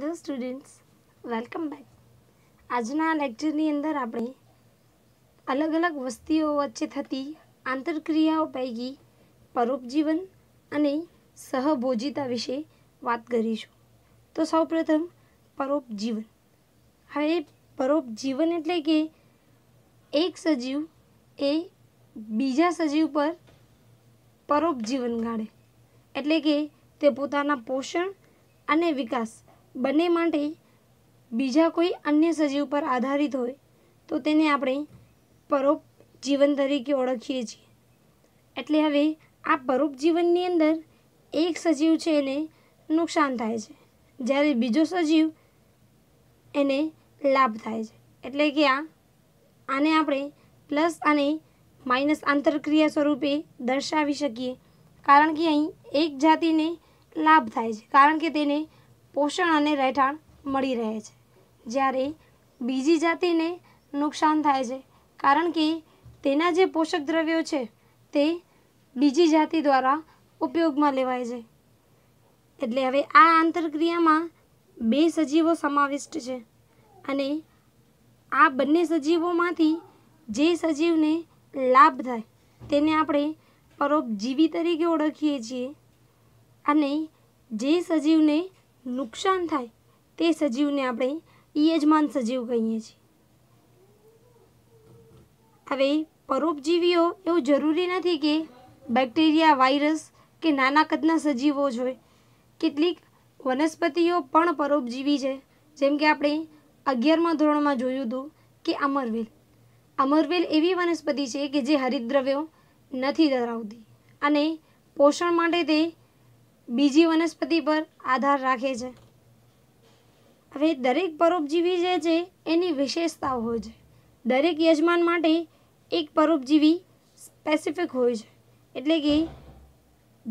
hello students welcome back આજના લેક્ચરની અંદર આપણે અલગ અલગ વસ્તીઓ વચ્ચે થતી આંતરક્રિયાઓ પૈકી પરોપજીવન અને સહભોજિતા વિશે વાત કરીશું તો સૌપ્રથમ પરોપજીવન હવે પરોપજીવન એટલે કે એક સજીવ એ બીજા સજીવ પર પરોપજીવન ગાળે એટલે કે તે પોતાના પોષણ અને વિકાસ બંને માટે બીજા કોઈ અન્ય સજીવ પર આધારિત હોય તો તેને આપણે પરોપ જીવન તરીકે ઓળખીએ છીએ એટલે હવે આ પરોપ જીવનની અંદર એક સજીવ છે એને નુકસાન થાય છે જ્યારે બીજો સજીવ એને લાભ થાય છે એટલે કે આ આને આપણે પ્લસ અને માઇનસ આંતરક્રિયા સ્વરૂપે દર્શાવી શકીએ કારણ કે અહીં એક જાતિને લાભ થાય છે કારણ કે તેને પોષણ અને રહેઠાણ મળી રહે છે જ્યારે બીજી જાતિને નુકસાન થાય છે કારણ કે તેના જે પોષક દ્રવ્યો છે તે બીજી જાતિ દ્વારા ઉપયોગમાં લેવાય છે એટલે હવે આ આંતરક્રિયામાં બે સજીવો સમાવિષ્ટ છે અને આ બંને સજીવોમાંથી જે સજીવને લાભ થાય તેને આપણે પરોપજીવી તરીકે ઓળખીએ છીએ અને જે સજીવને નુકસાન થાય તે સજીવને આપણે યજમાન સજીવ કહીએ છીએ હવે પરોપજીવીઓ એવું જરૂરી નથી કે બેક્ટેરિયા વાયરસ કે નાના કદના સજીવો જ હોય કેટલીક વનસ્પતિઓ પણ પરોપજીવી છે જેમ કે આપણે અગિયારમા ધોરણમાં જોયું હતું કે અમરવેલ અમરવેલ એવી વનસ્પતિ છે કે જે હરિદ્રવ્યો નથી ધરાવતી અને પોષણ માટે તે બીજી વનસ્પતિ પર આધાર રાખે છે હવે દરેક પરોપજીવી જે છે એની વિશેષતાઓ હોય છે દરેક યજમાન માટે એક પરોપજીવી સ્પેસિફિક હોય છે એટલે કે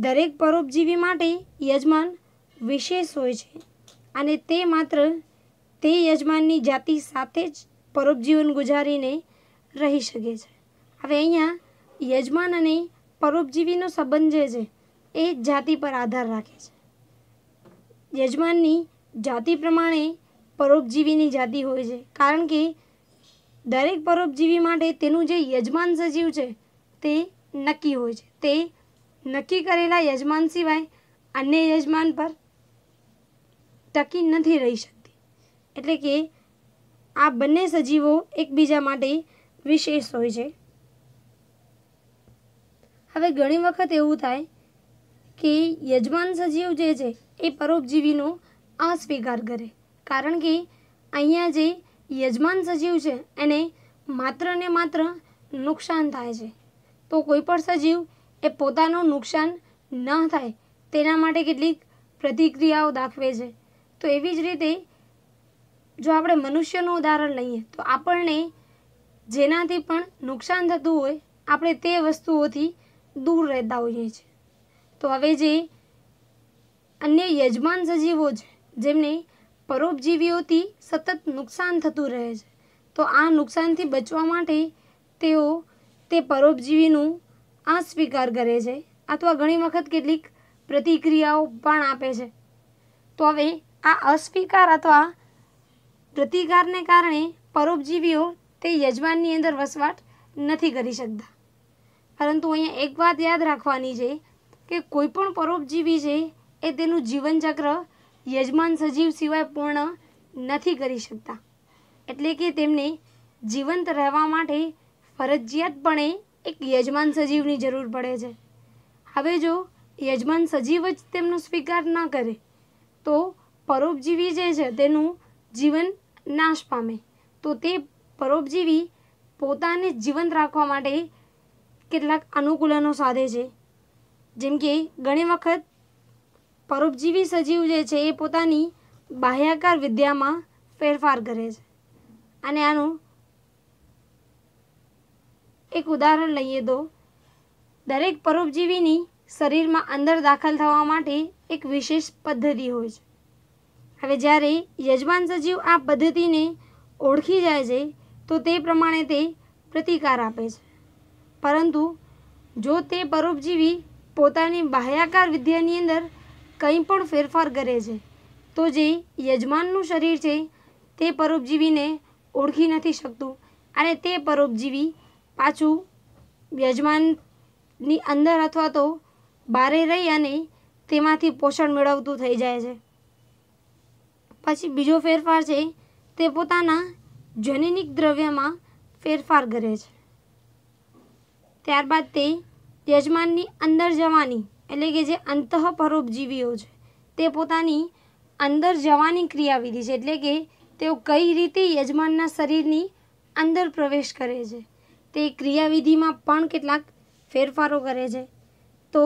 દરેક પરોપજીવી માટે યજમાન વિશેષ હોય છે અને તે માત્ર તે યજમાનની જાતિ સાથે જ પરોપજીવન ગુજારીને રહી શકે છે હવે અહીંયા યજમાન અને પરોપજીવીનો સંબંધ જે છે એ જાતિ પર આધાર રાખે છે યજમાનની જાતિ પ્રમાણે પરોપજીવીની જાતિ હોય છે કારણ કે દરેક પરોપજીવી માટે તેનું જે યજમાન સજીવ છે તે નક્કી હોય છે તે નક્કી કરેલા યજમાન સિવાય અન્ય યજમાન પર ટકી નથી રહી શકતી એટલે કે આ બંને સજીવો એકબીજા માટે વિશેષ હોય છે હવે ઘણી વખત એવું થાય કે યજમાન સજીવ જે છે એ પરોપજીવીનો અસ્વીકાર કરે કારણ કે અહીંયા જે યજમાન સજીવ છે એને માત્ર ને માત્ર નુકસાન થાય છે તો કોઈ પણ સજીવ એ પોતાનું નુકસાન ન થાય તેના માટે કેટલીક પ્રતિક્રિયાઓ દાખવે છે તો એવી જ રીતે જો આપણે મનુષ્યનું ઉદાહરણ લઈએ તો આપણને જેનાથી પણ નુકસાન થતું હોય આપણે તે વસ્તુઓથી દૂર રહેતા હોઈએ છીએ તો હવે જે અન્ય યજમાન સજીવો છે જેમને પરોપજીવીઓથી સતત નુકસાન થતું રહે છે તો આ નુકસાનથી બચવા માટે તેઓ તે પરોપજીવીનું આ સ્વીકાર કરે છે અથવા ઘણી વખત કેટલીક પ્રતિક્રિયાઓ પણ આપે છે તો હવે આ અસ્વીકાર અથવા પ્રતિકારને કારણે પરોપજીવીઓ તે યજમાનની અંદર વસવાટ નથી કરી શકતા પરંતુ અહીંયા એક વાત યાદ રાખવાની છે કે કોઈ પણ પરોપજીવી છે એ તેનું જીવનચક્ર યજમાન સજીવ સિવાય પૂર્ણ નથી કરી શકતા એટલે કે તેમને જીવંત રહેવા માટે ફરજિયાતપણે એક યજમાન સજીવની જરૂર પડે છે હવે જો યજમાન સજીવ જ તેમનો સ્વીકાર ના કરે તો પરોપજીવી જે છે તેનું જીવન નાશ પામે તો તે પરોપજીવી પોતાને જીવંત રાખવા માટે કેટલાક અનુકૂલનો સાધે છે જેમ કે ઘણી વખત પરોપજીવી સજીવ જે છે એ પોતાની બાહ્યાકાર વિદ્યામાં ફેરફાર કરે છે અને આનું એક ઉદાહરણ લઈએ તો દરેક પરોપજીવીની શરીરમાં અંદર દાખલ થવા માટે એક વિશેષ પદ્ધતિ હોય છે હવે જ્યારે યજમાન સજીવ આ પદ્ધતિને ઓળખી જાય છે તો તે પ્રમાણે તે પ્રતિકાર આપે છે પરંતુ જો તે પરોપજીવી પોતાની બાહ્યાકાર વિદ્યાની અંદર કંઈ પણ ફેરફાર કરે છે તો જે યજમાનનું શરીર છે તે પરોપજીવીને ઓળખી નથી શકતું અને તે પરોપજીવી પાછું યજમાનની અંદર અથવા તો બારે રહી અને તેમાંથી પોષણ મેળવતું થઈ જાય છે પછી બીજો ફેરફાર છે તે પોતાના જનનિક દ્રવ્યમાં ફેરફાર કરે છે ત્યારબાદ તે યજમાનની અંદર જવાની એટલે કે જે અંતઃ પરોપજીવીઓ છે તે પોતાની અંદર જવાની ક્રિયાવિધિ છે એટલે કે તેઓ કઈ રીતે યજમાનના શરીરની અંદર પ્રવેશ કરે છે તે ક્રિયાવિધિમાં પણ કેટલાક ફેરફારો કરે છે તો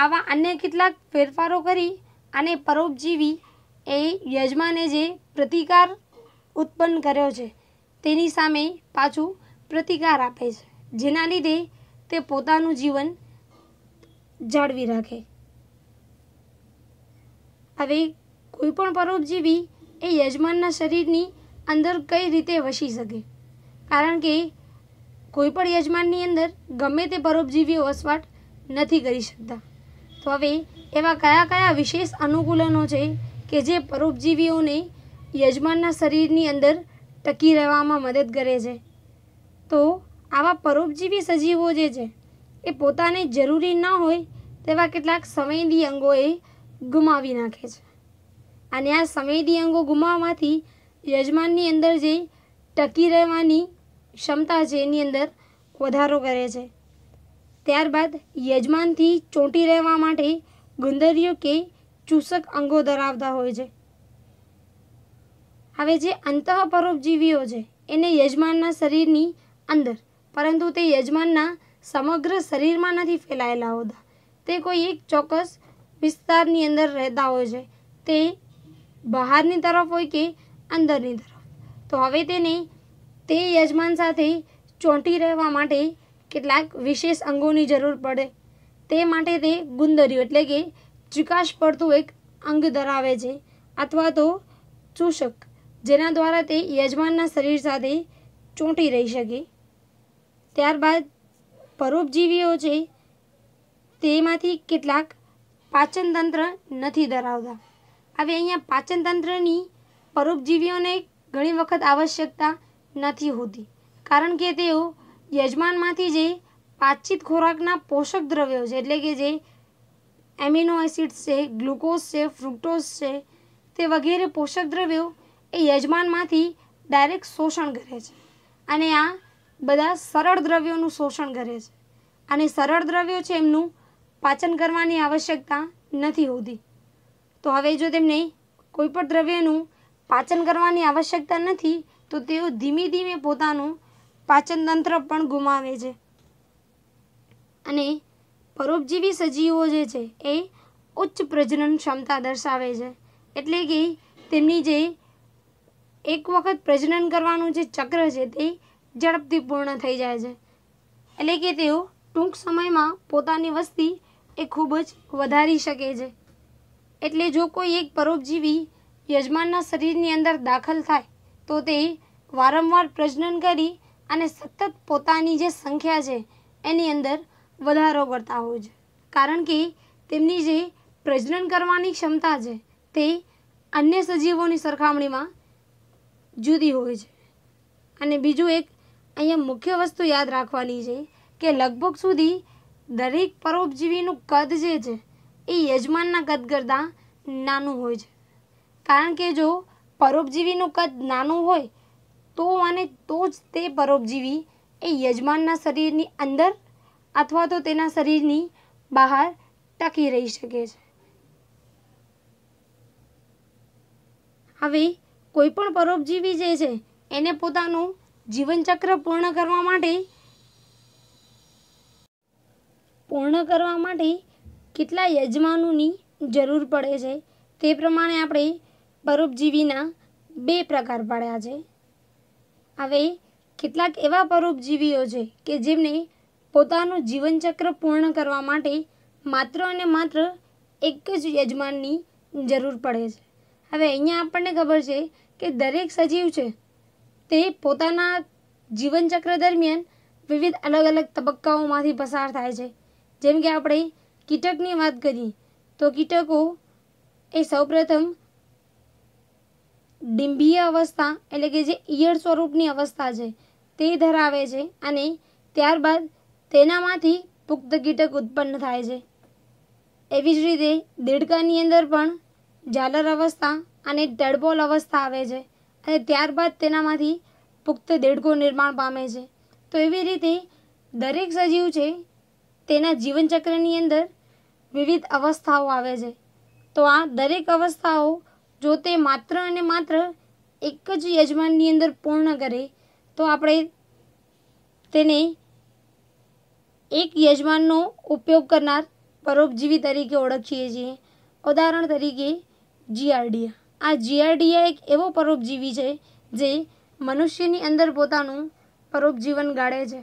આવા અન્ય કેટલાક ફેરફારો કરી અને પરોપજીવી એ યજમાને જે પ્રતિકાર ઉત્પન્ન કર્યો છે તેની સામે પાછું પ્રતિકાર આપે છે જેના લીધે તે પોતાનું જીવન જાળવી રાખે હવે કોઈ પણ પરોપજીવી એ યજમાનના શરીરની અંદર કઈ રીતે વસી શકે કારણ કે કોઈપણ યજમાનની અંદર ગમે તે પરોપજીવીઓ વસવાટ નથી કરી શકતા તો હવે એવા કયા કયા વિશેષ અનુકૂલનો છે કે જે પરોપજીવીઓને યજમાનના શરીરની અંદર ટકી રહેવામાં મદદ કરે છે તો આવા પરોપજીવી સજીવો જે છે એ પોતાને જરૂરી ન હોય તેવા કેટલાક સંવેદી અંગો એ ગુમાવી નાખે છે અને આ સંવેદી અંગો ગુમાવવાથી યજમાનની અંદર જે ટકી રહેવાની ક્ષમતા છે એની અંદર વધારો કરે છે ત્યારબાદ યજમાનથી ચોંટી રહેવા માટે ગુંદરીઓ કે ચૂસક અંગો ધરાવતા હોય છે હવે જે અંતઃ પરોપજીવીઓ છે એને યજમાનના શરીરની અંદર પરંતુ તે યજમાનના સમગ્ર શરીરમાં નથી ફેલાયેલા હોતા તે કોઈ એક ચોક્કસ વિસ્તારની અંદર રહેતા હોય છે તે બહારની તરફ હોય કે અંદરની તરફ તો હવે તેને તે યજમાન સાથે ચોંટી રહેવા માટે કેટલાક વિશેષ અંગોની જરૂર પડે તે માટે તે ગુંદર્યું એટલે કે ચિકાશ પડતું એક અંગ ધરાવે છે અથવા તો ચૂષક જેના દ્વારા તે યજમાનના શરીર સાથે ચોંટી રહી શકે ત્યારબાદ પરોપજીવીઓ છે તેમાંથી કેટલાક પાચનતંત્ર નથી ધરાવતા હવે અહીંયા પાચનતંત્રની પરોપજીવીઓને ઘણી વખત આવશ્યકતા નથી હોતી કારણ કે તેઓ યજમાનમાંથી જે પાચિત ખોરાકના પોષક દ્રવ્યો છે એટલે કે જે એમિનો એસિડ્સ છે ગ્લુકોઝ છે ફ્રુક્ટોઝ છે તે વગેરે પોષક દ્રવ્યો એ યજમાનમાંથી ડાયરેક્ટ શોષણ કરે છે અને આ બધા સરળ દ્રવ્યોનું શોષણ કરે છે અને સરળ દ્રવ્યો છે એમનું પાચન કરવાની આવશ્યકતા નથી હોતી તો હવે જો તેમને કોઈ પણ દ્રવ્યનું પાચન કરવાની આવશ્યકતા નથી તો તેઓ ધીમે ધીમે પોતાનું પાચનતંત્ર પણ ગુમાવે છે અને પરોપજીવી સજીવો જે છે એ ઉચ્ચ પ્રજનન ક્ષમતા દર્શાવે છે એટલે કે તેમની જે એક વખત પ્રજનન કરવાનું જે ચક્ર છે તે ઝડપથી પૂર્ણ થઈ જાય છે એટલે કે તેઓ ટૂંક સમયમાં પોતાની વસ્તી એ ખૂબ જ વધારી શકે છે એટલે જો કોઈ એક પરોપજીવી યજમાનના શરીરની અંદર દાખલ થાય તો તે વારંવાર પ્રજનન કરી અને સતત પોતાની જે સંખ્યા છે એની અંદર વધારો કરતા હોય છે કારણ કે તેમની જે પ્રજનન કરવાની ક્ષમતા છે તે અન્ય સજીવોની સરખામણીમાં જુદી હોય છે અને બીજું એક અહીંયા મુખ્ય વસ્તુ યાદ રાખવાની છે કે લગભગ સુધી દરેક પરોપજીવીનું કદ જે છે એ યજમાનના કદ કરતાં નાનું હોય છે કારણ કે જો પરોપજીવીનું કદ નાનું હોય તો અને તો જ તે પરોપજીવી એ યજમાનના શરીરની અંદર અથવા તો તેના શરીરની બહાર ટકી રહી શકે છે હવે કોઈ પણ પરોપજીવી જે છે એને પોતાનું જીવનચક્ર પૂર્ણ કરવા માટે પૂર્ણ કરવા માટે કેટલા યજમાનોની જરૂર પડે છે તે પ્રમાણે આપણે પરોપજીવીના બે પ્રકાર પાડ્યા છે હવે કેટલાક એવા પરોપજીવીઓ છે કે જેમને પોતાનું જીવનચક્ર પૂર્ણ કરવા માટે માત્ર અને માત્ર એક જ યજમાનની જરૂર પડે છે હવે અહીંયા આપણને ખબર છે કે દરેક સજીવ છે તે પોતાના જીવનચક્ર દરમિયાન વિવિધ અલગ અલગ તબક્કાઓમાંથી પસાર થાય છે જેમ કે આપણે કીટકની વાત કરીએ તો કીટકો એ સૌપ્રથમ ડિંભીય અવસ્થા એટલે કે જે ઈયળ સ્વરૂપની અવસ્થા છે તે ધરાવે છે અને ત્યારબાદ તેનામાંથી પુખ્ત કીટક ઉત્પન્ન થાય છે એવી જ રીતે દેડકાની અંદર પણ ઝાલર અવસ્થા અને ટડબોલ અવસ્થા આવે છે અને ત્યારબાદ તેનામાંથી પુખ્ત દેડકો નિર્માણ પામે છે તો એવી રીતે દરેક સજીવ છે તેના જીવનચક્રની અંદર વિવિધ અવસ્થાઓ આવે છે તો આ દરેક અવસ્થાઓ જો તે માત્ર અને માત્ર એક જ યજમાનની અંદર પૂર્ણ કરે તો આપણે તેને એક યજમાનનો ઉપયોગ કરનાર પરોપજીવી તરીકે ઓળખીએ છીએ ઉદાહરણ તરીકે જીઆરડીએ આ જીઆરડીઆ એક એવો પરોપજીવી છે જે મનુષ્યની અંદર પોતાનું પરોપજીવન ગાળે છે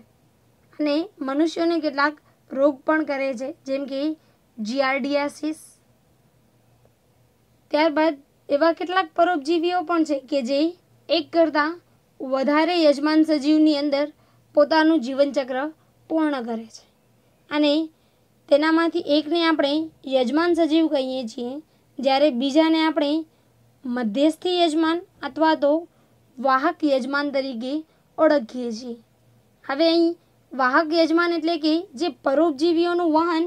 અને મનુષ્યોને કેટલાક રોગ પણ કરે છે જેમ કે જીઆરડિયાસિસ ત્યારબાદ એવા કેટલાક પરોપજીવીઓ પણ છે કે જે એક કરતાં વધારે યજમાન સજીવની અંદર પોતાનું જીવનચક્ર પૂર્ણ કરે છે અને તેનામાંથી એકને આપણે યજમાન સજીવ કહીએ છીએ જ્યારે બીજાને આપણે મધ્યસ્થી યજમાન અથવા તો વાહક યજમાન તરીકે ઓળખીએ છીએ હવે અહીં વાહક યજમાન એટલે કે જે પરોપજીવીઓનું વહન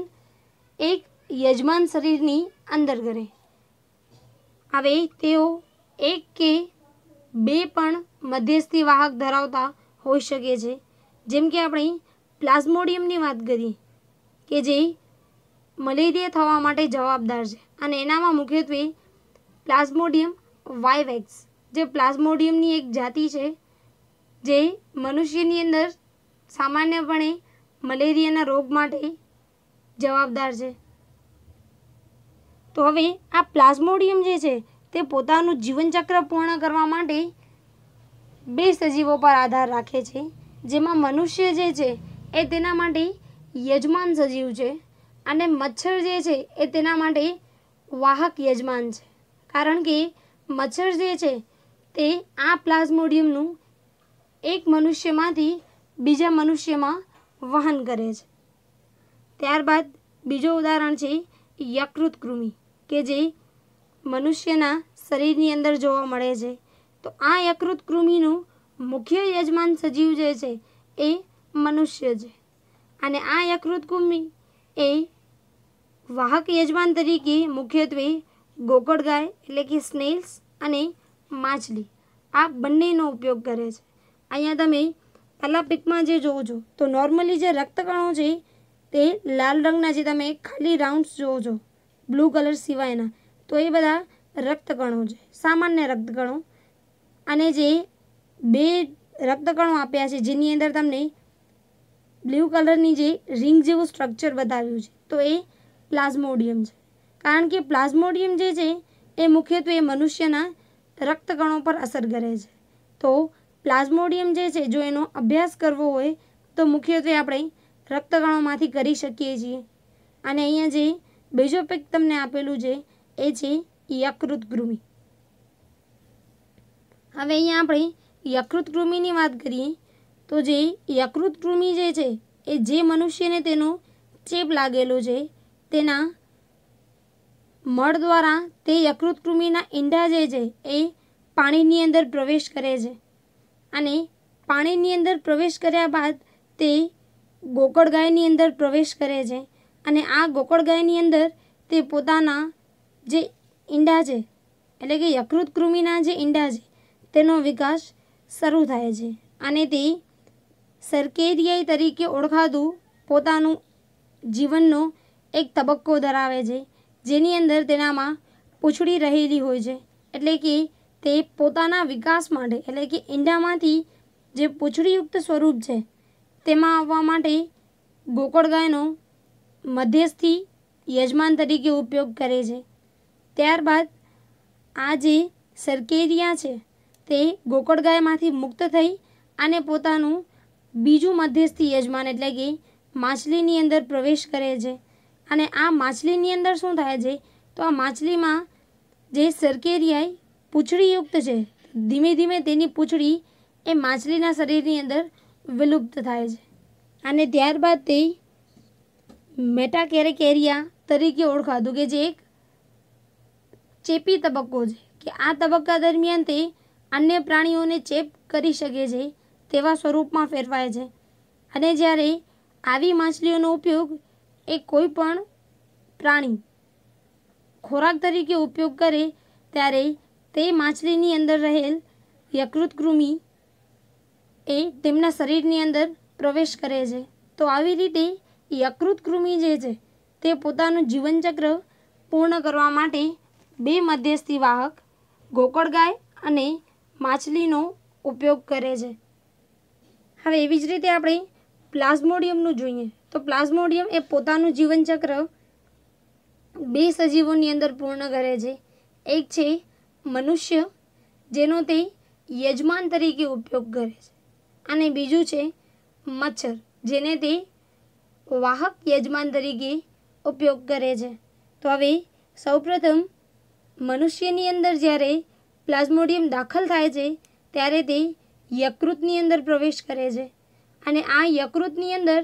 એક યજમાન શરીરની અંદર કરે હવે તેઓ એક કે બે પણ મધ્યસ્થી વાહક ધરાવતા હોઈ શકે છે જેમ કે આપણે પ્લાઝ્મોડિયમની વાત કરી કે જે મલેરિયા થવા માટે જવાબદાર છે અને એનામાં મુખ્યત્વે પ્લાઝ્મોડિયમ વાયવેક્સ જે પ્લાઝ્મોડિયમની એક જાતિ છે જે મનુષ્યની અંદર સામાન્યપણે મલેરિયાના રોગ માટે જવાબદાર છે તો હવે આ પ્લાઝ્મોડિયમ જે છે તે પોતાનું જીવનચક્ર પૂર્ણ કરવા માટે બે સજીવો પર આધાર રાખે છે જેમાં મનુષ્ય જે છે એ તેના માટે યજમાન સજીવ છે અને મચ્છર જે છે એ તેના માટે વાહક યજમાન છે કારણ કે મચ્છર જે છે તે આ પ્લાઝ્મોડિયમનું એક મનુષ્યમાંથી બીજા મનુષ્યમાં વહન કરે છે ત્યારબાદ બીજો ઉદાહરણ છે યકૃત કૃમિ કે જે મનુષ્યના શરીરની અંદર જોવા મળે છે તો આ યકૃત કૃમિનું મુખ્ય યજમાન સજીવ જે છે એ મનુષ્ય છે અને આ યકૃત કૃમિ એ વાહક યજમાન તરીકે મુખ્યત્વે ગોગળ ગાય એટલે કે સ્નેલ્સ અને માછલી આ બંનેનો ઉપયોગ કરે છે અહીંયા તમે પહેલાં પિકમાં જે જોવો છો તો નોર્મલી જે રક્તકણો છે તે લાલ રંગના જે તમે ખાલી રાઉન્ડ્સ જોવો છો બ્લુ કલર સિવાયના તો એ બધા રક્તકણો છે સામાન્ય રક્તકણો અને જે બે રક્તકણો આપ્યા છે જેની અંદર તમને બ્લુ કલરની જે રિંગ જેવું સ્ટ્રક્ચર બતાવ્યું છે તો એ પ્લાઝ્મોડિયમ છે કારણ કે પ્લાઝ્મોડિયમ જે છે એ મુખ્યત્વે મનુષ્યના રક્તગણો પર અસર કરે છે તો પ્લાઝ્મોડિયમ જે છે જો એનો અભ્યાસ કરવો હોય તો મુખ્યત્વે આપણે રક્તગણોમાંથી કરી શકીએ છીએ અને અહીંયા જે બીજો પેક તમને આપેલું છે એ છે યકૃત કૃમિ હવે અહીંયા આપણે યકૃત કૃમિની વાત કરીએ તો જે યકૃત કૃમિ જે છે એ જે મનુષ્યને તેનો ચેપ લાગેલો છે તેના મળ દ્વારા તે યકૃત કૃમિના ઈંડા જે છે એ પાણીની અંદર પ્રવેશ કરે છે અને પાણીની અંદર પ્રવેશ કર્યા બાદ તે ગોકળ ગાયની અંદર પ્રવેશ કરે છે અને આ ગોકળ ગાયની અંદર તે પોતાના જે ઈંડા છે એટલે કે યકૃત કૃમિના જે ઈંડા છે તેનો વિકાસ શરૂ થાય છે અને તે સરકેરિયાઈ તરીકે ઓળખાતું પોતાનું જીવનનો એક તબક્કો ધરાવે છે જેની અંદર તેનામાં પૂંછડી રહેલી હોય છે એટલે કે તે પોતાના વિકાસ માટે એટલે કે ઈંડામાંથી જે પૂંછડીયુક્ત સ્વરૂપ છે તેમાં આવવા માટે ગોકળ ગાયનો મધ્યસ્થી યજમાન તરીકે ઉપયોગ કરે છે ત્યારબાદ આ જે સરકેરિયા છે તે ગોકળ ગાયમાંથી મુક્ત થઈ અને પોતાનું બીજું મધ્યસ્થી યજમાન એટલે કે માછલીની અંદર પ્રવેશ કરે છે અને આ માછલીની અંદર શું થાય છે તો આ માછલીમાં જે સરકેરિયાઈ પૂંછડીયુક્ત છે ધીમે ધીમે તેની પૂંછડી એ માછલીના શરીરની અંદર વિલુપ્ત થાય છે અને ત્યારબાદ તે મેટાકેરેકેરિયા તરીકે ઓળખાતું કે જે એક ચેપી તબક્કો છે કે આ તબક્કા દરમિયાન તે અન્ય પ્રાણીઓને ચેપ કરી શકે છે તેવા સ્વરૂપમાં ફેરવાય છે અને જ્યારે આવી માછલીઓનો ઉપયોગ એ કોઈ પણ પ્રાણી ખોરાક તરીકે ઉપયોગ કરે ત્યારે તે માછલીની અંદર રહેલ યકૃત કૃમિ એ તેમના શરીરની અંદર પ્રવેશ કરે છે તો આવી રીતે યકૃત કૃમિ જે છે તે પોતાનું જીવનચક્ર પૂર્ણ કરવા માટે બે મધ્યસ્થી વાહક ગોકળ ગાય અને માછલીનો ઉપયોગ કરે છે હવે એવી જ રીતે આપણે પ્લાઝ્મોડિયમનું જોઈએ તો પ્લાઝ્મોડિયમ એ પોતાનું જીવનચક્ર બે સજીવોની અંદર પૂર્ણ કરે છે એક છે મનુષ્ય જેનો તે યજમાન તરીકે ઉપયોગ કરે છે અને બીજું છે મચ્છર જેને તે વાહક યજમાન તરીકે ઉપયોગ કરે છે તો હવે સૌપ્રથમ મનુષ્યની અંદર જ્યારે પ્લાઝ્મોડિયમ દાખલ થાય છે ત્યારે તે યકૃતની અંદર પ્રવેશ કરે છે અને આ યકૃતની અંદર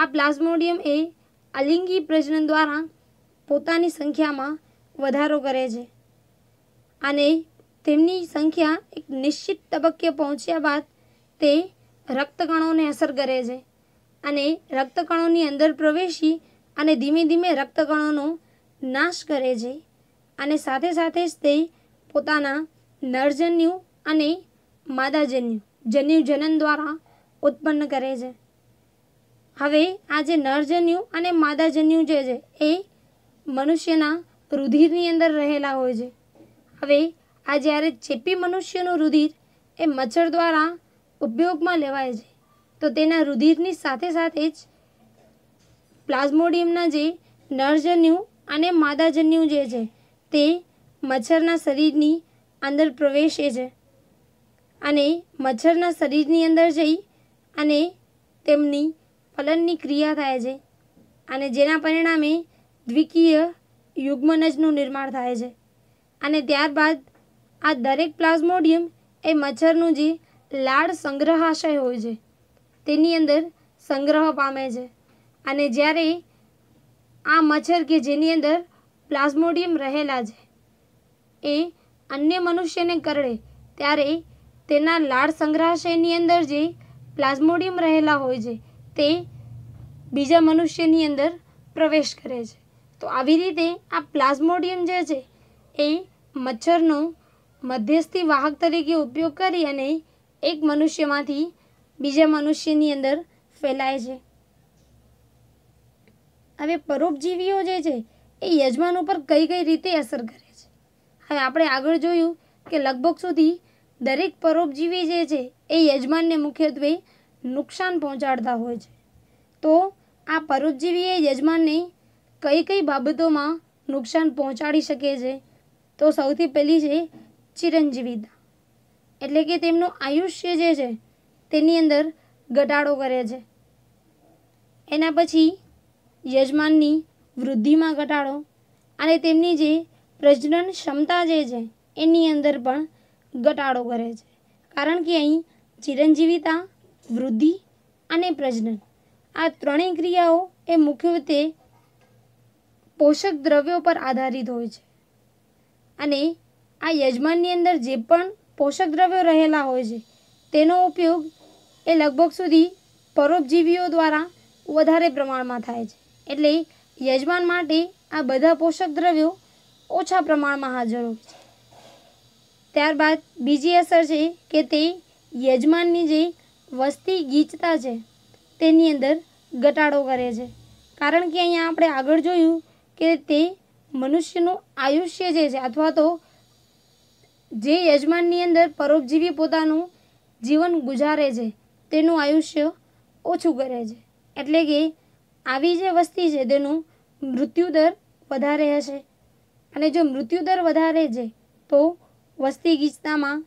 આ પ્લાઝ્મોડિયમ એ અલિંગી પ્રજનન દ્વારા પોતાની સંખ્યામાં વધારો કરે છે અને તેમની સંખ્યા એક નિશ્ચિત તબક્કે પહોંચ્યા બાદ તે રક્તકણોને અસર કરે છે અને રક્તકણોની અંદર પ્રવેશી અને ધીમે ધીમે રક્તકણોનો નાશ કરે છે અને સાથે સાથે જ તે પોતાના નરજન્યુ અને માદાજન્યુ જન્યુજનન દ્વારા ઉત્પન્ન કરે છે હવે આ જે નરજન્યુ અને માદાજન્યુ જે છે એ મનુષ્યના રુધિરની અંદર રહેલા હોય છે હવે આ જ્યારે ચેપી મનુષ્યનું રુધિર એ મચ્છર દ્વારા ઉપયોગમાં લેવાય છે તો તેના રુધિરની સાથે સાથે જ પ્લાઝ્મોડિયમના જે નરજન્યુ અને માદાજન્યુ જે છે તે મચ્છરના શરીરની અંદર પ્રવેશે છે અને મચ્છરના શરીરની અંદર જઈ અને તેમની ફલનની ક્રિયા થાય છે અને જેના પરિણામે દ્વિકીય યુગ્મનજનું નિર્માણ થાય છે અને ત્યારબાદ આ દરેક પ્લાઝ્મોડિયમ એ મચ્છરનું જે લાળ સંગ્રહાશય હોય છે તેની અંદર સંગ્રહ પામે છે અને જ્યારે આ મચ્છર કે જેની અંદર પ્લાઝ્મોડિયમ રહેલા છે એ અન્ય મનુષ્યને કરડે ત્યારે તેના લાળ સંગ્રહાશયની અંદર જે પ્લાઝ્મોડિયમ રહેલા હોય છે તે બીજા મનુષ્યની અંદર પ્રવેશ કરે છે તો આવી રીતે આ પ્લાઝ્મોડિયમ જે છે એ મચ્છરનો મધ્યસ્થી વાહક તરીકે ઉપયોગ કરી અને એક મનુષ્યમાંથી બીજા મનુષ્યની અંદર ફેલાય છે હવે પરોપજીવીઓ જે છે એ યજમાન ઉપર કઈ કઈ રીતે અસર કરે છે હવે આપણે આગળ જોયું કે લગભગ સુધી દરેક પરોપજીવી જે છે એ યજમાનને મુખ્યત્વે નુકસાન પહોંચાડતા હોય છે તો આ પરોપજીવીએ યજમાનને કઈ કઈ બાબતોમાં નુકસાન પહોંચાડી શકે છે તો સૌથી પહેલી છે ચિરંજીવીતા એટલે કે તેમનું આયુષ્ય જે છે તેની અંદર ઘટાડો કરે છે એના પછી યજમાનની વૃદ્ધિમાં ઘટાડો અને તેમની જે પ્રજનન ક્ષમતા જે છે એની અંદર પણ ઘટાડો કરે છે કારણ કે અહીં ચિરંજીવીતા વૃદ્ધિ અને પ્રજનન આ ત્રણેય ક્રિયાઓ એ મુખ્યત્વે પોષક દ્રવ્યો પર આધારિત હોય છે અને આ યજમાનની અંદર જે પણ પોષક દ્રવ્યો રહેલા હોય છે તેનો ઉપયોગ એ લગભગ સુધી પરોપજીવીઓ દ્વારા વધારે પ્રમાણમાં થાય છે એટલે યજમાન માટે આ બધા પોષક દ્રવ્યો ઓછા પ્રમાણમાં હાજર હોય છે ત્યારબાદ બીજી અસર છે કે તે યજમાનની જે વસ્તી ગીચતા છે તેની અંદર ઘટાડો કરે છે કારણ કે અહીંયા આપણે આગળ જોયું કે તે મનુષ્યનું આયુષ્ય જે છે અથવા તો જે યજમાનની અંદર પરોપજીવી પોતાનું જીવન ગુજારે છે તેનું આયુષ્ય ઓછું કરે છે એટલે કે આવી જે વસ્તી છે તેનું મૃત્યુદર વધારે હશે અને જો મૃત્યુદર વધારે છે તો વસ્તી ગીચતામાં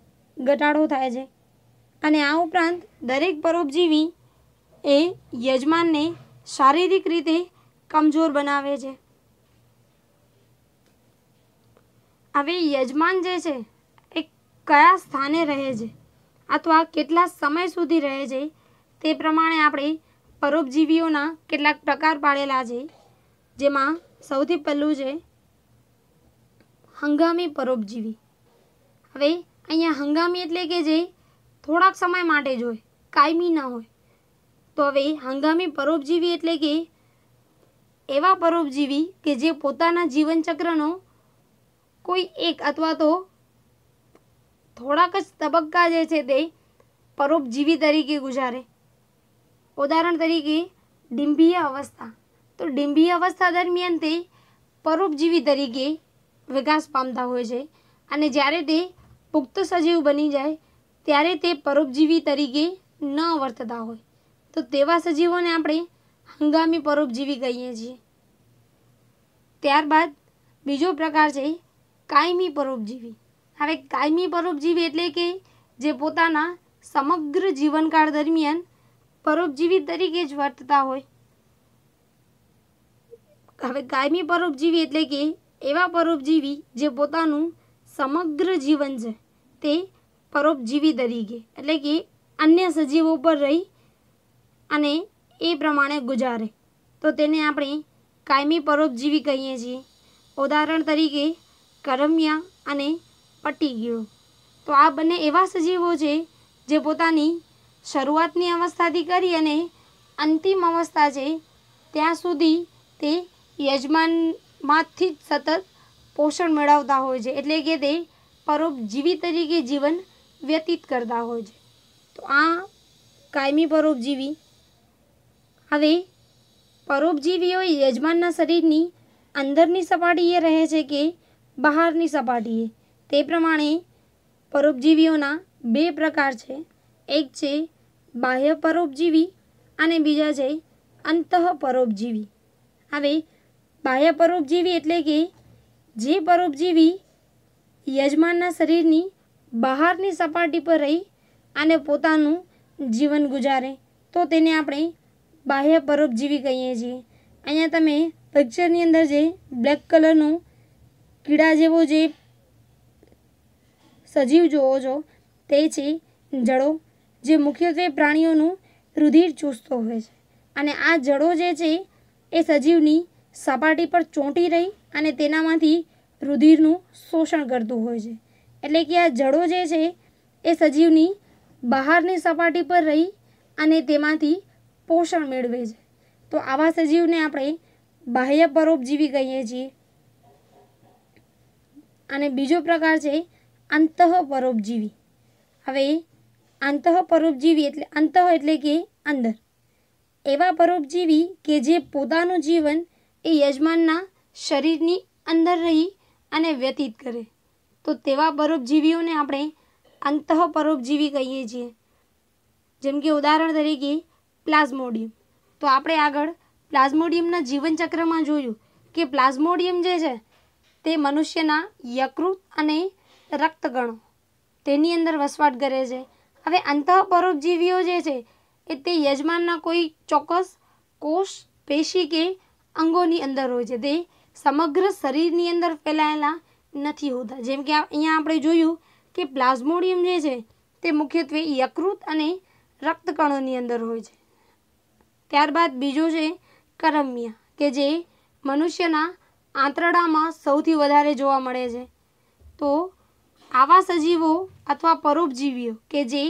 ઘટાડો થાય છે અને આ ઉપરાંત દરેક પરોપજીવી એ યજમાનને શારીરિક રીતે કમજોર બનાવે છે હવે યજમાન જે છે એ કયા સ્થાને રહે છે અથવા કેટલા સમય સુધી રહે છે તે પ્રમાણે આપણે પરોપજીવીઓના કેટલાક પ્રકાર પાડેલા છે જેમાં સૌથી પહેલું છે હંગામી પરોપજીવી હવે અહીંયા હંગામી એટલે કે જે થોડાક સમય માટે જ હોય કાયમી ન હોય તો હવે હંગામી પરોપજીવી એટલે કે એવા પરોપજીવી કે જે પોતાના જીવનચક્રનો કોઈ એક અથવા તો થોડાક જ તબક્કા જે છે તે પરોપજીવી તરીકે ગુજારે ઉદાહરણ તરીકે ડિંભીય અવસ્થા તો ડિંભીય અવસ્થા દરમિયાન તે પરોપજીવી તરીકે વિકાસ પામતા હોય છે અને જ્યારે તે પુખ્ત સજીવ બની જાય ત્યારે તે પરોપજીવી તરીકે ન વર્તતા હોય તો તેવા સજીવોને આપણે હંગામી પરોપજીવી કહીએ છીએ ત્યારબાદ બીજો પ્રકાર છે કાયમી પરોપજીવી હવે કાયમી પરોપજીવી એટલે કે જે પોતાના સમગ્ર જીવનકાળ દરમિયાન પરોપજીવી તરીકે જ વર્તતા હોય હવે કાયમી પરોપજીવી એટલે કે એવા પરોપજીવી જે પોતાનું સમગ્ર જીવન છે તે પરોપજીવી તરીકે એટલે કે અન્ય સજીવો પર રહી અને એ પ્રમાણે ગુજારે તો તેને આપણે કાયમી પરોપજીવી કહીએ છીએ ઉદાહરણ તરીકે કરમિયા અને પટ્ટીગીળો તો આ બંને એવા સજીવો છે જે પોતાની શરૂઆતની અવસ્થાથી કરી અને અંતિમ અવસ્થા છે ત્યાં સુધી તે યજમાનમાંથી જ સતત પોષણ મેળવતા હોય છે એટલે કે તે પરોપજીવી તરીકે જીવન વ્યતીત કરતા હોય છે તો આ કાયમી પરોપજીવી હવે પરોપજીવીઓ યજમાનના શરીરની અંદરની સપાટીએ રહે છે કે બહારની સપાટીએ તે પ્રમાણે પરોપજીવીઓના બે પ્રકાર છે એક છે બાહ્ય પરોપજીવી અને બીજા છે અંતઃ પરોપજીવી હવે બાહ્ય પરોપજીવી એટલે કે જે પરોપજીવી યજમાનના શરીરની બહારની સપાટી પર રહી અને પોતાનું જીવન ગુજારે તો તેને આપણે બાહ્ય પરોપજીવી કહીએ છીએ અહીંયા તમે પિક્ચરની અંદર જે બ્લેક કલરનું કીડા જેવો જે સજીવ જોવો છો તે છે જળો જે મુખ્યત્વે પ્રાણીઓનું રુધિર ચૂસતો હોય છે અને આ જળો જે છે એ સજીવની સપાટી પર ચોંટી રહી અને તેનામાંથી રુધિરનું શોષણ કરતું હોય છે એટલે કે આ જડો જે છે એ સજીવની બહારની સપાટી પર રહી અને તેમાંથી પોષણ મેળવે છે તો આવા સજીવને આપણે બાહ્ય પરોપજીવી કહીએ છીએ અને બીજો પ્રકાર છે અંતઃ પરોપજીવી હવે અંતઃ પરોપજીવી એટલે અંતઃ એટલે કે અંદર એવા પરોપજીવી કે જે પોતાનું જીવન એ યજમાનના શરીરની અંદર રહી અને વ્યતીત કરે તો તેવા પરોપજીવીઓને આપણે અંતઃ પરોપજીવી કહીએ છીએ જેમ કે ઉદાહરણ તરીકે પ્લાઝ્મોડિયમ તો આપણે આગળ પ્લાઝ્મોડિયમના જીવનચક્રમાં જોયું કે પ્લાઝ્મોડિયમ જે છે તે મનુષ્યના યકૃત અને રક્તગણો તેની અંદર વસવાટ કરે છે હવે અંતઃ પરોપજીવીઓ જે છે એ તે યજમાનના કોઈ ચોક્કસ કોષ પેશી કે અંગોની અંદર હોય છે તે સમગ્ર શરીરની અંદર ફેલાયેલા નથી હોતા જેમ કે અહીંયા આપણે જોયું કે પ્લાઝ્મોડિયમ જે છે તે મુખ્યત્વે યકૃત અને રક્તકણોની અંદર હોય છે ત્યારબાદ બીજો છે કરમ્ય કે જે મનુષ્યના આંતરડામાં સૌથી વધારે જોવા મળે છે તો આવા સજીવો અથવા પરોપજીવીઓ કે જે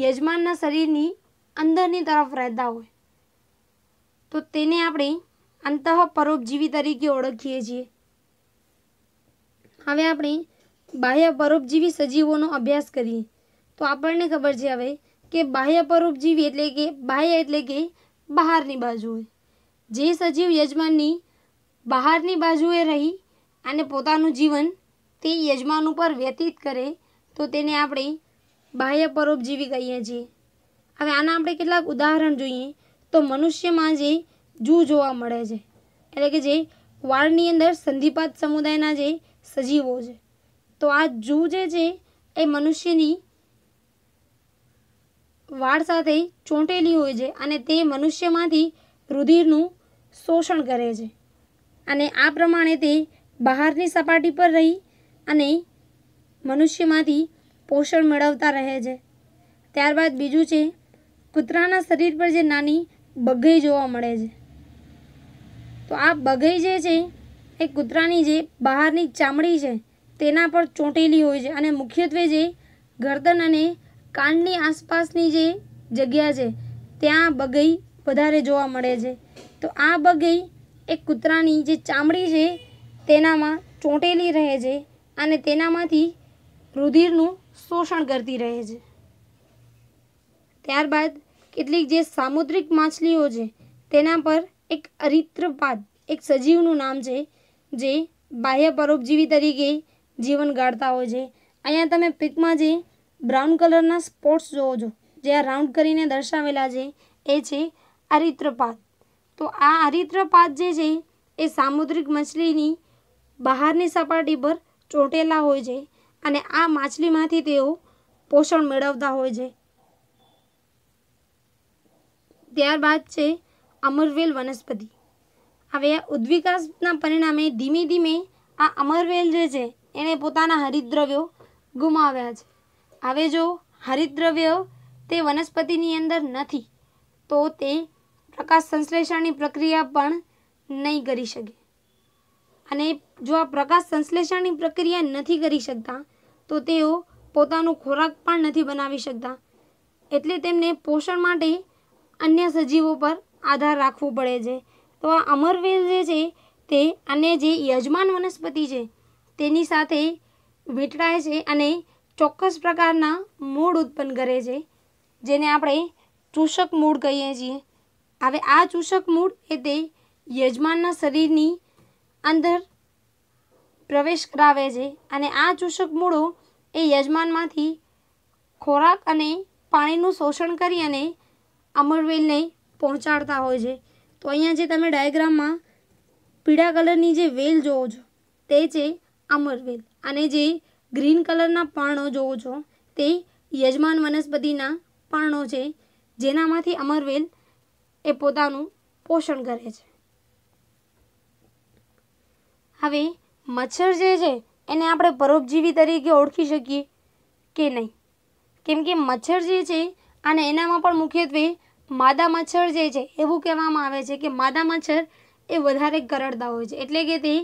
યજમાનના શરીરની અંદરની તરફ રહેતા હોય તો તેને આપણે અંતઃ પરોપજીવી તરીકે ઓળખીએ છીએ હવે આપણે બાહ્ય પરોપજીવી સજીવોનો અભ્યાસ કરીએ તો આપણને ખબર છે હવે કે બાહ્ય પરોપજીવી એટલે કે બાહ્ય એટલે કે બહારની બાજુએ જે સજીવ યજમાનની બહારની બાજુએ રહી અને પોતાનું જીવન તે યજમાન ઉપર વ્યતીત કરે તો તેને આપણે બાહ્ય પરોપજીવી કહીએ છીએ હવે આના આપણે કેટલાક ઉદાહરણ જોઈએ તો મનુષ્યમાં જે જૂ જોવા મળે છે એટલે કે જે વાળની અંદર સંધિપાત સમુદાયના જે સજીવો છે તો આ જૂ જે છે એ મનુષ્યની વાળ સાથે ચોંટેલી હોય છે અને તે મનુષ્યમાંથી રુધિરનું શોષણ કરે છે અને આ પ્રમાણે તે બહારની સપાટી પર રહી અને મનુષ્યમાંથી પોષણ મેળવતા રહે છે ત્યારબાદ બીજું છે કૂતરાના શરીર પર જે નાની બગઈ જોવા મળે છે તો આ બગઈ જે છે એ કૂતરાની જે બહારની ચામડી છે તેના પર ચોંટેલી હોય છે અને મુખ્યત્વે જે ગરદન અને કાનની આસપાસની જે જગ્યા છે ત્યાં બગઈ વધારે જોવા મળે છે તો આ બગઈ એ કૂતરાની જે ચામડી છે તેનામાં ચોંટેલી રહે છે અને તેનામાંથી રુધિરનું શોષણ કરતી રહે છે ત્યારબાદ કેટલીક જે સામુદ્રિક માછલીઓ છે તેના પર એક અરિત્રપાદ એક સજીવનું નામ છે જે બાહ્ય પરોપજીવી તરીકે જીવન ગાળતા હોય છે અહીંયા તમે પિકમાં જે બ્રાઉન કલરના સ્પોટ્સ જોવો છો જે આ રાઉન્ડ કરીને દર્શાવેલા છે એ છે આરિત્રપાત તો આ આરિત્રપાત જે છે એ સામુદ્રિક મછલીની બહારની સપાટી પર ચોંટેલા હોય છે અને આ માછલીમાંથી તેઓ પોષણ મેળવતા હોય છે ત્યારબાદ છે અમરવેલ વનસ્પતિ હવે ઉદ્વિકાસના પરિણામે ધીમે ધીમે આ અમરવેલ જે છે એણે પોતાના હરિદ્રવ્યો ગુમાવ્યા છે હવે જો હરિદ્રવ્ય તે વનસ્પતિની અંદર નથી તો તે પ્રકાશ સંશ્લેષણની પ્રક્રિયા પણ નહીં કરી શકે અને જો આ પ્રકાશ સંશ્લેષણની પ્રક્રિયા નથી કરી શકતા તો તેઓ પોતાનો ખોરાક પણ નથી બનાવી શકતા એટલે તેમને પોષણ માટે અન્ય સજીવો પર આધાર રાખવો પડે છે તો આ અમરવેલ જે છે તે અને જે યજમાન વનસ્પતિ છે તેની સાથે વીંટળાય છે અને ચોક્કસ પ્રકારના મૂળ ઉત્પન્ન કરે છે જેને આપણે ચૂષક મૂળ કહીએ છીએ હવે આ ચૂષક મૂળ એ તે યજમાનના શરીરની અંદર પ્રવેશ કરાવે છે અને આ ચૂષક મૂળો એ યજમાનમાંથી ખોરાક અને પાણીનું શોષણ કરી અને અમરવેલને પહોંચાડતા હોય છે તો અહીંયા જે તમે ડાયાગ્રામમાં પીળા કલરની જે વેલ જોવો છો તે છે આમર વેલ અને જે ગ્રીન કલરના પર્ણો જોવો છો તે યજમાન વનસ્પતિના પર્ણો છે જેનામાંથી અમરવેલ એ પોતાનું પોષણ કરે છે હવે મચ્છર જે છે એને આપણે પરોપજીવી તરીકે ઓળખી શકીએ કે નહીં કેમ કે મચ્છર જે છે અને એનામાં પણ મુખ્યત્વે માદા મચ્છર જે છે એવું કહેવામાં આવે છે કે માદા મચ્છર એ વધારે કરડતા હોય છે એટલે કે તે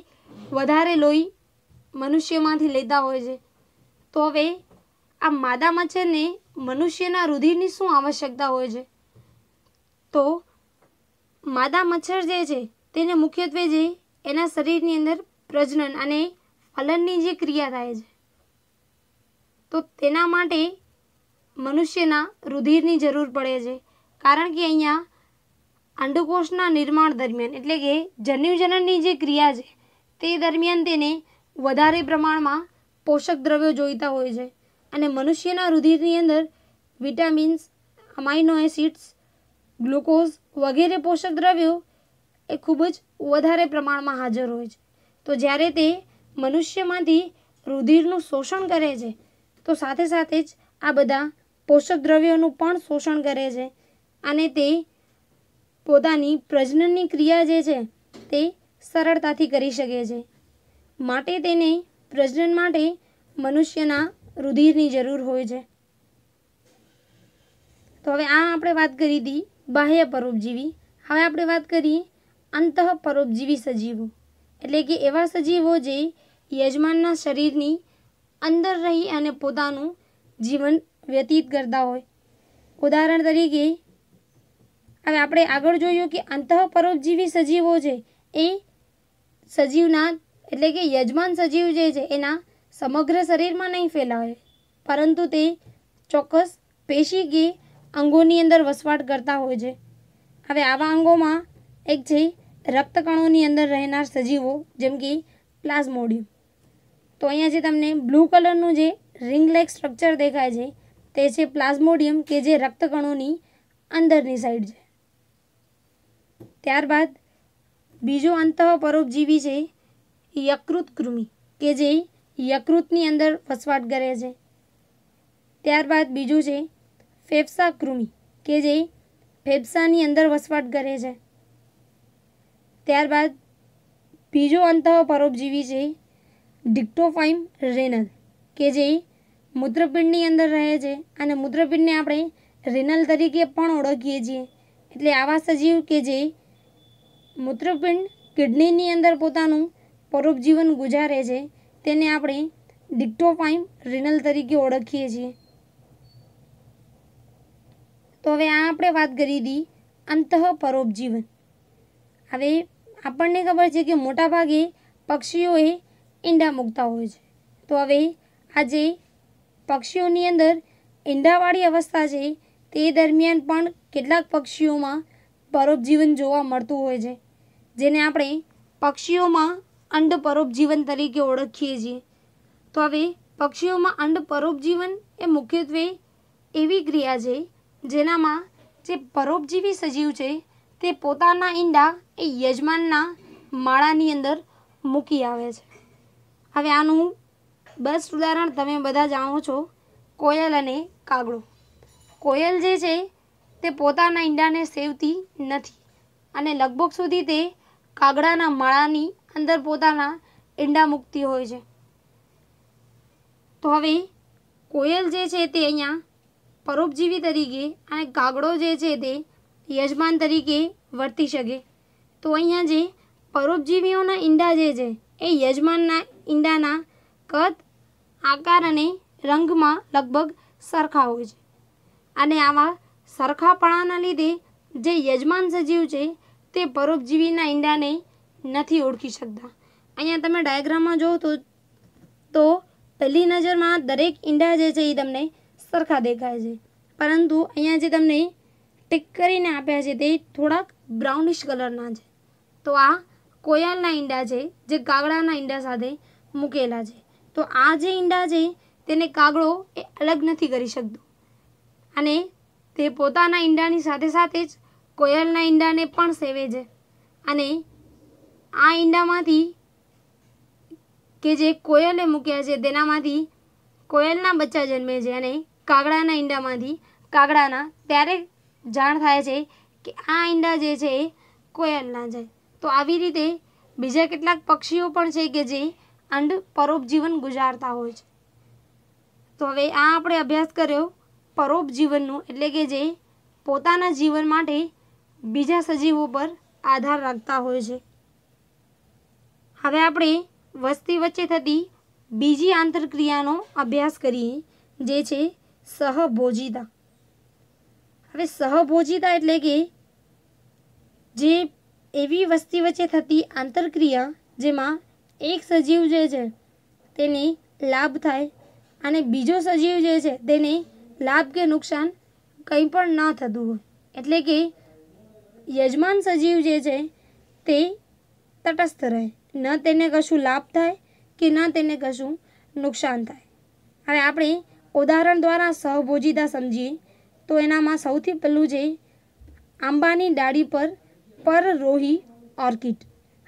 વધારે લોહી મનુષ્યમાંથી લેતા હોય છે તો હવે આ માદા મચ્છરને મનુષ્યના રુધિરની શું આવશ્યકતા હોય છે તો માદા મચ્છર જે છે તેને મુખ્યત્વે જે એના શરીરની અંદર પ્રજનન અને ફલનની જે ક્રિયા થાય છે તો તેના માટે મનુષ્યના રુધિરની જરૂર પડે છે કારણ કે અહીંયા અંડકોષના નિર્માણ દરમિયાન એટલે કે જન્યુજનનની જે ક્રિયા છે તે દરમિયાન તેને વધારે પ્રમાણમાં પોષક દ્રવ્યો જોઈતા હોય છે અને મનુષ્યના રુધિરની અંદર વિટામિન્સ અમાઇનો એસિડ્સ ગ્લુકોઝ વગેરે પોષક દ્રવ્યો એ ખૂબ જ વધારે પ્રમાણમાં હાજર હોય છે તો જ્યારે તે મનુષ્યમાંથી રુધિરનું શોષણ કરે છે તો સાથે સાથે જ આ બધા પોષક દ્રવ્યોનું પણ શોષણ કરે છે અને તે પોતાની પ્રજનનની ક્રિયા જે છે તે સરળતાથી કરી શકે છે માટે તેને પ્રજનન માટે મનુષ્યના રુધિરની જરૂર હોય છે તો હવે આ આપણે વાત કરી હતી બાહ્ય પરોપજીવી હવે આપણે વાત કરીએ અંત પરોપજીવી સજીવો એટલે કે એવા સજીવો જે યજમાનના શરીરની અંદર રહી અને પોતાનું જીવન વ્યતીત કરતા હોય ઉદાહરણ તરીકે હવે આપણે આગળ જોયું કે અંતઃ પરોપજીવી સજીવો છે એ સજીવના એટલે કે યજમાન સજીવ જે છે એના સમગ્ર શરીરમાં નહીં ફેલાવે પરંતુ તે ચોક્કસ પેશી કે અંગોની અંદર વસવાટ કરતા હોય છે હવે આવા અંગોમાં એક છે રક્તકણોની અંદર રહેનાર સજીવો જેમ કે પ્લાઝમોડિયમ તો અહીંયા જે તમને બ્લુ કલરનું જે રિંગ લેક સ્ટ્રક્ચર દેખાય છે તે છે પ્લાઝમોડિયમ કે જે રક્તકણોની અંદરની સાઈડ છે ત્યારબાદ બીજો અંતઃ પરોપજીવી છે યકૃત કૃમિ કે જે યકૃતની અંદર વસવાટ કરે છે ત્યારબાદ બીજું છે ફેફસા કૃમિ કે જે ફેફસાની અંદર વસવાટ કરે છે ત્યારબાદ બીજો અંતઃ પરોપજીવી છે ડિક્ટોફાઇમ રેનલ કે જે મૂત્રપિંડની અંદર રહે છે અને મૂત્રપિંડને આપણે રેનલ તરીકે પણ ઓળખીએ છીએ એટલે આવા સજીવ કે જે મૂત્રપિંડ કિડનીની અંદર પોતાનું પરોપજીવન ગુજારે છે તેને આપણે ડિક્ટોફાઇમ રિનલ તરીકે ઓળખીએ છીએ તો હવે આ આપણે વાત કરી હતી અંતઃ પરોપજીવન હવે આપણને ખબર છે કે મોટાભાગે પક્ષીઓએ ઈંડા મૂકતા હોય છે તો હવે આજે પક્ષીઓની અંદર ઈંડાવાળી અવસ્થા છે તે દરમિયાન પણ કેટલાક પક્ષીઓમાં પરોપજીવન જોવા મળતું હોય છે જેને આપણે પક્ષીઓમાં અંડ પરોપજીવન તરીકે ઓળખીએ છીએ તો હવે પક્ષીઓમાં અંડ પરોપજીવન એ મુખ્યત્વે એવી ક્રિયા છે જેનામાં જે પરોપજીવી સજીવ છે તે પોતાના ઈંડા એ યજમાનના માળાની અંદર મૂકી આવે છે હવે આનું બસ ઉદાહરણ તમે બધા જાણો છો કોયલ અને કાગડો કોયલ જે છે તે પોતાના ઈંડાને સેવતી નથી અને લગભગ સુધી તે કાગડાના માળાની અંદર પોતાના ઈંડા મૂકતી હોય છે તો હવે કોયલ જે છે તે અહીંયા પરોપજીવી તરીકે અને કાગડો જે છે તે યજમાન તરીકે વર્તી શકે તો અહીંયા જે પરોપજીવીઓના ઈંડા જે છે એ યજમાનના ઈંડાના કદ આકાર અને રંગમાં લગભગ સરખા હોય છે અને આવા સરખાપણાના લીધે જે યજમાન સજીવ છે તે પરોપજીવીના ઈંડાને નથી ઓળખી શકતા અહીંયા તમે ડાયાગ્રામમાં જોવો તો તો પહેલી નજરમાં દરેક ઈંડા જે છે એ તમને સરખા દેખાય છે પરંતુ અહીંયા જે તમને ટીક કરીને આપ્યા છે તે થોડાક બ્રાઉનિશ કલરના છે તો આ કોયલના ઈંડા છે જે કાગડાના ઈંડા સાથે મૂકેલા છે તો આ જે ઈંડા છે તેને કાગડો એ અલગ નથી કરી શકતો અને તે પોતાના ઈંડાની સાથે સાથે જ કોયલના ઈંડાને પણ સેવે છે અને આ ઈંડામાંથી કે જે કોયલે મૂક્યા છે તેનામાંથી કોયલના બચ્ચા જન્મે છે અને કાગડાના ઈંડામાંથી કાગડાના ત્યારે જાણ થાય છે કે આ ઈંડા જે છે એ કોયલના છે તો આવી રીતે બીજા કેટલાક પક્ષીઓ પણ છે કે જે અંડ પરોપજીવન ગુજારતા હોય છે તો હવે આ આપણે અભ્યાસ કર્યો પરોપજીવનનું એટલે કે જે પોતાના જીવન માટે બીજા સજીવો પર આધાર રાખતા હોય છે હવે આપણે વસ્તી વચ્ચે થતી બીજી આંતરક્રિયાનો અભ્યાસ કરીએ જે છે સહભોજિતા હવે સહભોજિતા એટલે કે જે એવી વસ્તી વચ્ચે થતી આંતરક્રિયા જેમાં એક સજીવ જે છે તેને લાભ થાય અને બીજો સજીવ જે છે તેને લાભ કે નુકસાન કંઈ પણ ન થતું હોય એટલે કે યજમાન સજીવ જે છે તે તટસ્થ રહે ન તેને કશું લાભ થાય કે ન તેને કશું નુકસાન થાય હવે આપણે ઉદાહરણ દ્વારા સહભોજિતા સમજીએ તો એનામાં સૌથી પહેલું છે આંબાની ડાળી પર પરરોહી ઓર્કિડ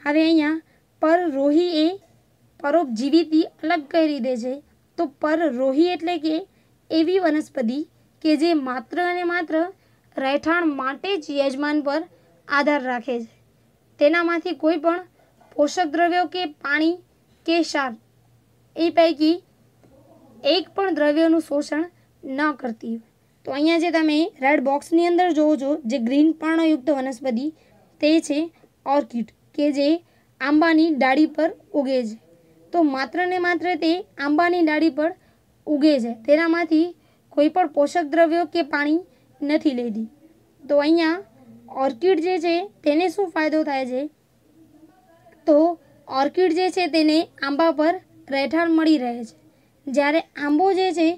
હવે અહીંયા પરરોહી એ પરોપજીવીથી અલગ કરી દે છે તો પરરોહી એટલે કે એવી વનસ્પતિ કે જે માત્ર અને માત્ર રહેઠાણ માટે જ યજમાન પર આધાર રાખે છે તેનામાંથી કોઈ પણ પોષક દ્રવ્યો કે પાણી કે શાક એ પૈકી એક પણ દ્રવ્યોનું શોષણ ન કરતી તો અહીંયા જે તમે રેડ બોક્સની અંદર જોવો છો જે ગ્રીન પર્ણયુક્ત વનસ્પતિ તે છે ઓર્કિડ કે જે આંબાની ડાળી પર ઉગે છે તો માત્ર ને માત્ર તે આંબાની ડાળી પર ઉગે છે તેનામાંથી કોઈ પણ પોષક દ્રવ્યો કે પાણી નથી લેતી તો અહીંયા ઓર્કિડ જે છે તેને શું ફાયદો થાય છે તો ઓર્કિડ જે છે તેને આંબા પર રહેઠાણ મળી રહે છે જ્યારે આંબો જે છે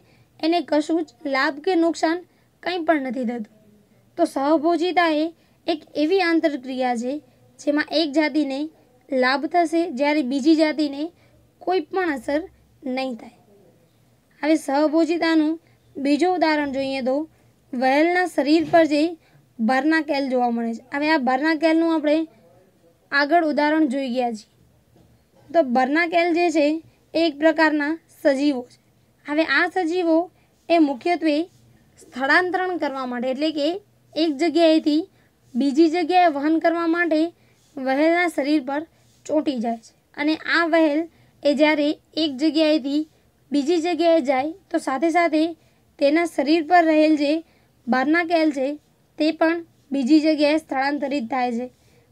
એને કશું જ લાભ કે નુકસાન કંઈ પણ નથી થતું તો સહભોજિતા એ એક એવી આંતરક્રિયા છે જેમાં એક જાતિને લાભ થશે જ્યારે બીજી જાતિને કોઈ પણ અસર નહીં થાય હવે સહભોજિતાનું બીજું ઉદાહરણ જોઈએ તો વહેલના શરીર પર જે બહારના કેલ જોવા મળે છે હવે આ બહારના કેલનું આપણે આગળ ઉદાહરણ જોઈ ગયા છીએ તો બહારના કેલ જે છે એ એક પ્રકારના સજીવો છે હવે આ સજીવો એ મુખ્યત્વે સ્થળાંતરણ કરવા માટે એટલે કે એક જગ્યાએથી બીજી જગ્યાએ વહન કરવા માટે વહેલના શરીર પર ચોંટી જાય છે અને આ વહેલ એ જ્યારે એક જગ્યાએથી બીજી જગ્યાએ જાય તો સાથે સાથે તેના શરીર પર રહેલ જે બહારના કેલ છે તે પણ બીજી જગ્યાએ સ્થળાંતરિત થાય છે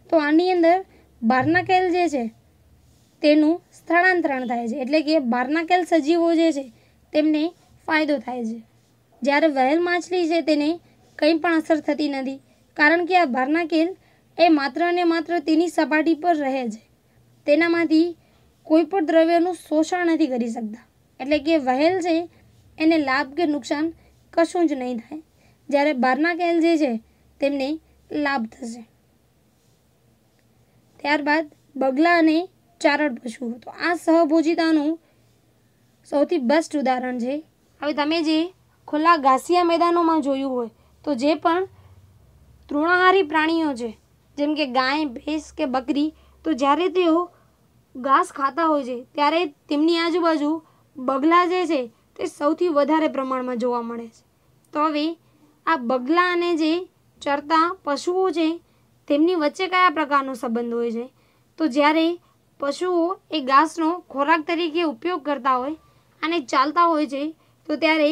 તો આની અંદર બહારના કેલ જે છે તેનું સ્થળાંતરણ થાય છે એટલે કે બહારના કેલ સજીવો જે છે તેમને ફાયદો થાય છે જ્યારે વહેલ માછલી છે તેને કંઈ પણ અસર થતી નથી કારણ કે આ બહારના કેલ એ માત્ર અને માત્ર તેની સપાટી પર રહે છે તેનામાંથી કોઈ પણ દ્રવ્યનું શોષણ નથી કરી શકતા એટલે કે વહેલ છે એને લાભ કે નુકસાન કશું જ નહીં થાય જ્યારે બહારના કેલ જે છે તેમને લાભ થશે ત્યારબાદ બગલા અને ચારડ પશુઓ તો આ સહભોજિતાનું સૌથી બેસ્ટ ઉદાહરણ છે હવે તમે જે ખુલ્લા ઘાસિયા મેદાનોમાં જોયું હોય તો જે પણ તૃણાહારી પ્રાણીઓ છે જેમ કે ગાય ભેંસ કે બકરી તો જ્યારે તેઓ ઘાસ ખાતા હોય છે ત્યારે તેમની આજુબાજુ બગલા જે છે તે સૌથી વધારે પ્રમાણમાં જોવા મળે છે તો હવે આ બગલા અને જે ચરતા પશુઓ છે તેમની વચ્ચે કયા પ્રકારનો સંબંધ હોય છે તો જ્યારે પશુઓ એ ઘાસનો ખોરાક તરીકે ઉપયોગ કરતા હોય અને ચાલતા હોય છે તો ત્યારે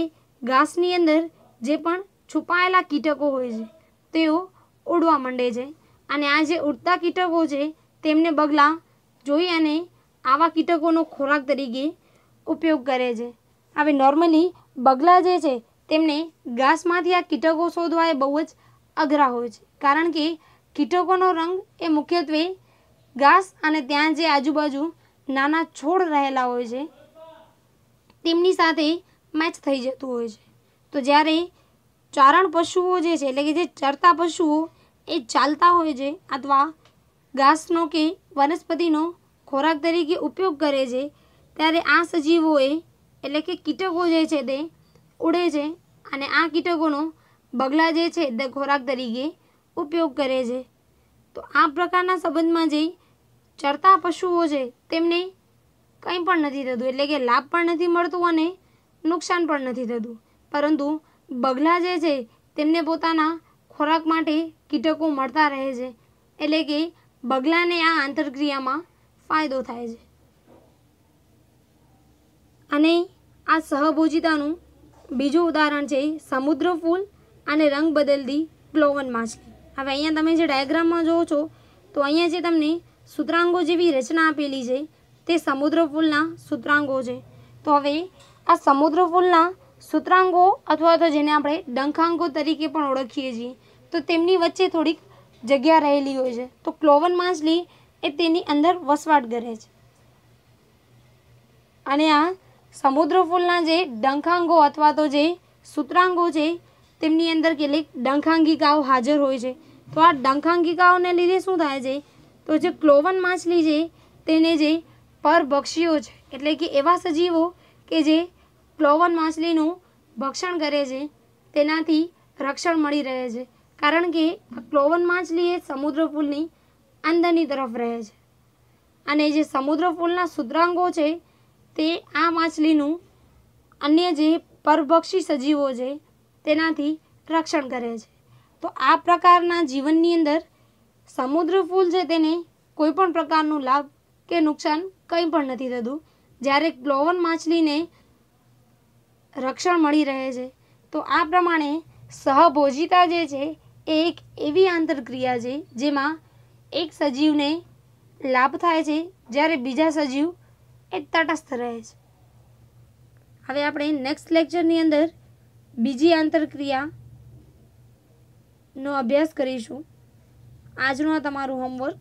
ઘાસની અંદર જે પણ છુપાયેલા કીટકો હોય છે તેઓ ઉડવા માંડે છે અને આ જે ઉડતા કીટકો છે તેમને બગલા જોઈ અને આવા કીટકોનો ખોરાક તરીકે ઉપયોગ કરે છે હવે નોર્મલી બગલા જે છે તેમને ઘાસમાંથી આ કીટકો શોધવા એ બહુ જ અઘરા હોય છે કારણ કે કીટકોનો રંગ એ મુખ્યત્વે ઘાસ અને ત્યાં જે આજુબાજુ નાના છોડ રહેલા હોય છે તેમની સાથે મેચ થઈ જતું હોય છે તો જ્યારે ચારણ પશુઓ જે છે એટલે કે જે ચરતા પશુઓ એ ચાલતા હોય છે અથવા ઘાસનો કે વનસ્પતિનો ખોરાક તરીકે ઉપયોગ કરે છે ત્યારે આ સજીવોએ એટલે કે કીટકો જે છે તે ઉડે છે અને આ કીટકોનો બગલા જે છે તે ખોરાક તરીકે ઉપયોગ કરે છે તો આ પ્રકારના સંબંધમાં જે ચરતા પશુઓ છે તેમને કંઈ પણ નથી થતું એટલે કે લાભ પણ નથી મળતું અને નુકસાન પણ નથી થતું પરંતુ બગલા જે છે તેમને પોતાના ખોરાક માટે કીટકો મળતા રહે છે એટલે કે બગલાને આ આંતરક્રિયામાં ફાયદો થાય છે અને આ સહભોજિતાનું બીજું ઉદાહરણ છે સમુદ્ર ફૂલ અને રંગ બદલતી પ્લોવન માછલી હવે અહીંયા તમે જે ડાયાગ્રામમાં જોવો છો તો અહીંયા જે તમને સૂત્રાંગો જેવી રચના આપેલી છે તે સમુદ્ર ફૂલના સૂત્રાંગો છે તો હવે આ સમુદ્ર ફૂલના સૂત્રાંગો અથવા તો જેને આપણે ડંખાંગો તરીકે પણ ઓળખીએ છીએ તો તેમની વચ્ચે થોડીક જગ્યા રહેલી હોય છે તો ક્લોવન માછલી એ તેની અંદર વસવાટ કરે છે અને આ સમુદ્ર ફૂલના જે ડંખાંગો અથવા તો જે સૂત્રાંગો છે તેમની અંદર કેટલીક ડંખાંગિકાઓ હાજર હોય છે તો આ ડંખાંગિકાઓને લીધે શું થાય છે તો જે ક્લોવન માછલી છે તેને જે પરભક્ષીઓ છે એટલે કે એવા સજીવો કે જે ક્લોવન માછલીનું ભક્ષણ કરે છે તેનાથી રક્ષણ મળી રહે છે કારણ કે આ ક્લોવન માછલી એ સમુદ્ર ફૂલની અંદરની તરફ રહે છે અને જે સમુદ્ર ફૂલના સૂત્રાંગો છે તે આ માછલીનું અન્ય જે પરભક્ષી સજીવો છે તેનાથી રક્ષણ કરે છે તો આ પ્રકારના જીવનની અંદર સમુદ્ર ફૂલ છે તેને કોઈ પણ પ્રકારનું લાભ કે નુકસાન કંઈ પણ નથી થતું જ્યારે ગ્લોવન માછલીને રક્ષણ મળી રહે છે તો આ પ્રમાણે સહભોજિતા જે છે એ એક એવી આંતરક્રિયા છે જેમાં એક સજીવને લાભ થાય છે જ્યારે બીજા સજીવ એ તટસ્થ રહે છે હવે આપણે નેક્સ્ટ લેક્ચરની અંદર બીજી આંતરક્રિયાનો અભ્યાસ કરીશું આજનો તમારું હોમવર્ક